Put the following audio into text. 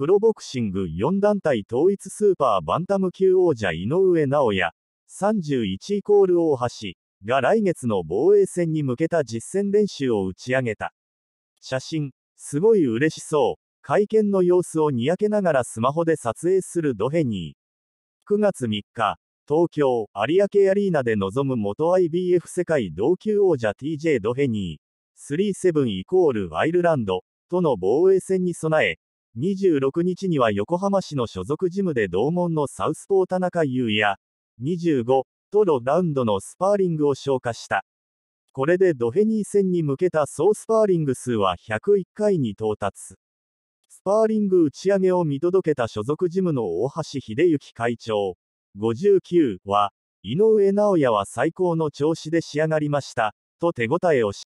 プロボクシング4団体統一スーパーバンタム級王者井上尚弥、31イコール大橋が来月の防衛戦に向けた実戦練習を打ち上げた。写真、すごい嬉しそう。会見の様子をにやけながらスマホで撮影するドヘニー。9月3日、東京、有明アリーナで臨む元 IBF 世界同級王者 TJ ドヘニー、37イコールアイルランドとの防衛戦に備え、26日には横浜市の所属ジムで同門のサウスポー田中優也、25、とロラウンドのスパーリングを消化した。これでドヘニー戦に向けた総スパーリング数は101回に到達。スパーリング打ち上げを見届けた所属ジムの大橋秀幸会長、59は、井上尚弥は最高の調子で仕上がりました、と手応えをし